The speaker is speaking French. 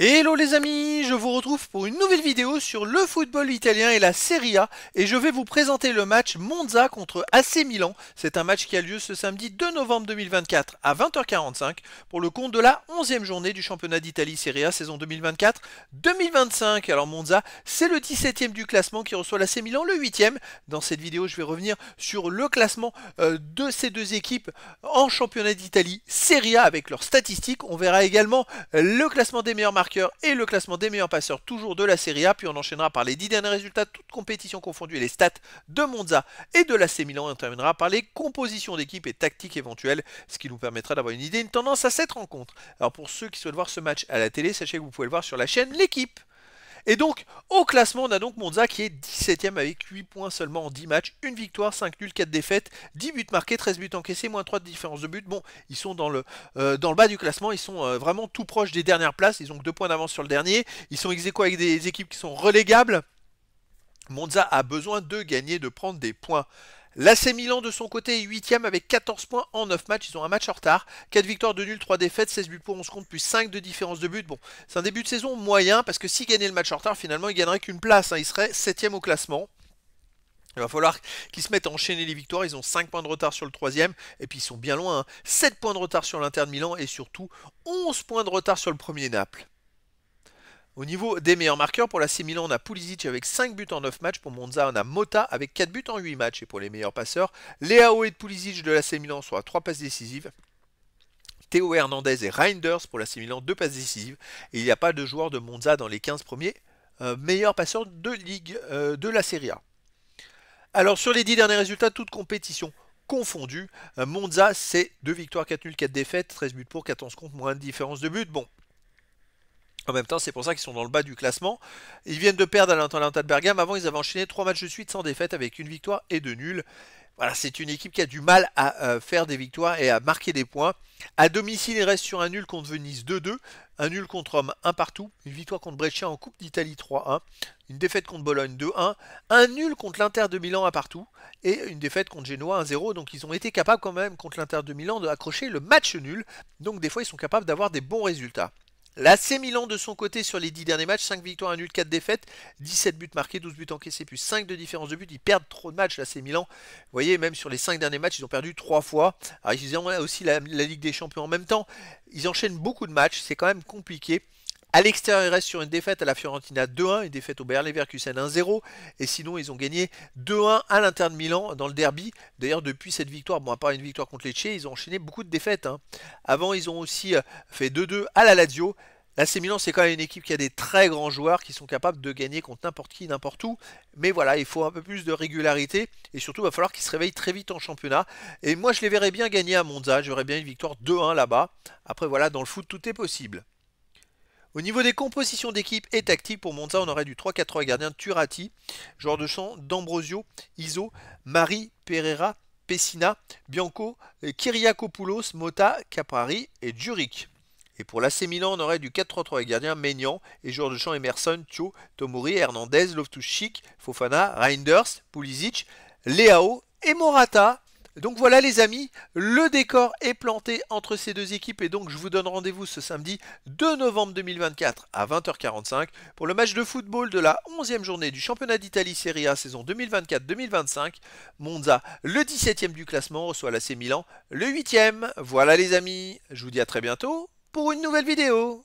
Hello les amis, je vous retrouve pour une nouvelle vidéo sur le football italien et la Serie A et je vais vous présenter le match Monza contre AC Milan. C'est un match qui a lieu ce samedi 2 novembre 2024 à 20h45 pour le compte de la 11e journée du championnat d'Italie Serie A saison 2024-2025. Alors Monza, c'est le 17e du classement qui reçoit l'AC Milan, le 8e. Dans cette vidéo, je vais revenir sur le classement euh, de ces deux équipes en championnat d'Italie Serie A avec leurs statistiques. On verra également le classement des meilleurs marques et le classement des meilleurs passeurs toujours de la série A. Puis on enchaînera par les 10 derniers résultats, toutes compétitions confondues et les stats de Monza et de l'AC Milan. Et on terminera par les compositions d'équipe et tactiques éventuelles, ce qui nous permettra d'avoir une idée, une tendance à cette rencontre. Alors pour ceux qui souhaitent voir ce match à la télé, sachez que vous pouvez le voir sur la chaîne L'équipe. Et donc, au classement, on a donc Monza qui est 17ème avec 8 points seulement en 10 matchs, 1 victoire, 5 nuls, 4 défaites, 10 buts marqués, 13 buts encaissés, moins 3 de différence de buts. Bon, ils sont dans le, euh, dans le bas du classement, ils sont euh, vraiment tout proches des dernières places, ils ont que 2 points d'avance sur le dernier, ils sont ex avec des équipes qui sont relégables. Monza a besoin de gagner, de prendre des points L'AC Milan de son côté est 8ème avec 14 points en 9 matchs. Ils ont un match en retard. 4 victoires, de nuls, 3 défaites, 16 buts pour 11 comptes, plus 5 de différence de but. Bon, c'est un début de saison moyen parce que s'ils gagnaient le match en retard, finalement, ils gagneraient qu'une place. Hein. Ils seraient 7ème au classement. Il va falloir qu'ils se mettent à enchaîner les victoires. Ils ont 5 points de retard sur le 3ème, Et puis ils sont bien loin. 7 hein. points de retard sur l'Inter de Milan. Et surtout 11 points de retard sur le premier Naples. Au niveau des meilleurs marqueurs, pour la C on a Pulisic avec 5 buts en 9 matchs. Pour Monza, on a Mota avec 4 buts en 8 matchs. Et pour les meilleurs passeurs, Léao et Pulisic de la C Milan sont à 3 passes décisives. Théo Hernandez et Reinders pour la C Milan, 2 passes décisives. Et il n'y a pas de joueur de Monza dans les 15 premiers euh, meilleurs passeurs de Ligue euh, de la Serie A. Alors sur les 10 derniers résultats, toutes compétitions confondues, euh, Monza c'est 2 victoires, 4 nuls, 4 défaites, 13 buts pour, 14 contre, moins de différence de but. Bon, en même temps, c'est pour ça qu'ils sont dans le bas du classement. Ils viennent de perdre à l'Atalanta de Bergame. Avant, ils avaient enchaîné trois matchs de suite sans défaite avec une victoire et deux nuls. Voilà, c'est une équipe qui a du mal à euh, faire des victoires et à marquer des points. À domicile, ils restent sur un nul contre Venise 2-2, un nul contre Rome 1 partout, une victoire contre Brescia en Coupe d'Italie 3-1, une défaite contre Bologne 2-1, un nul contre l'Inter de Milan 1 partout et une défaite contre Genoa 1-0. Donc ils ont été capables quand même contre l'Inter de Milan d'accrocher le match nul. Donc des fois, ils sont capables d'avoir des bons résultats. L'AC Milan de son côté sur les 10 derniers matchs, 5 victoires, 1 nul, 4 défaites, 17 buts marqués, 12 buts encaissés, plus 5 de différence de buts, Ils perdent trop de matchs, l'AC Milan. Vous voyez, même sur les 5 derniers matchs, ils ont perdu 3 fois. Alors ils ont aussi la, la Ligue des Champions en même temps. Ils enchaînent beaucoup de matchs, c'est quand même compliqué. A l'extérieur, ils restent sur une défaite à la Fiorentina 2-1, une défaite au Bayer Leverkusen 1-0. Et sinon, ils ont gagné 2-1 à l'interne de Milan dans le derby. D'ailleurs, depuis cette victoire, bon, à part une victoire contre Lecce, ils ont enchaîné beaucoup de défaites. Hein. Avant, ils ont aussi euh, fait 2-2 à la Lazio. La Milan, c'est quand même une équipe qui a des très grands joueurs qui sont capables de gagner contre n'importe qui, n'importe où. Mais voilà, il faut un peu plus de régularité et surtout, il va falloir qu'ils se réveillent très vite en championnat. Et moi, je les verrais bien gagner à Monza. J'aurais bien une victoire 2-1 là-bas. Après, voilà, dans le foot, tout est possible. Au niveau des compositions d'équipe et tactique, pour Monza, on aurait du 3-4-3 gardien Turati, joueur de champ d'Ambrosio, Iso, Mari, Pereira, Pessina, Bianco, Kyriakopoulos, Mota, Caprari et Djuric. Et pour la Milan, on aurait du 4-3-3 gardien Maignan et joueur de champ Emerson, Tio, Tomori, Hernandez, loftus Fofana, Reinders, Pulisic, Leao et Morata. Donc voilà les amis, le décor est planté entre ces deux équipes et donc je vous donne rendez-vous ce samedi 2 novembre 2024 à 20h45 pour le match de football de la 11e journée du championnat d'Italie Serie A saison 2024-2025. Monza, le 17e du classement, reçoit l'AC Milan, le 8e. Voilà les amis, je vous dis à très bientôt pour une nouvelle vidéo.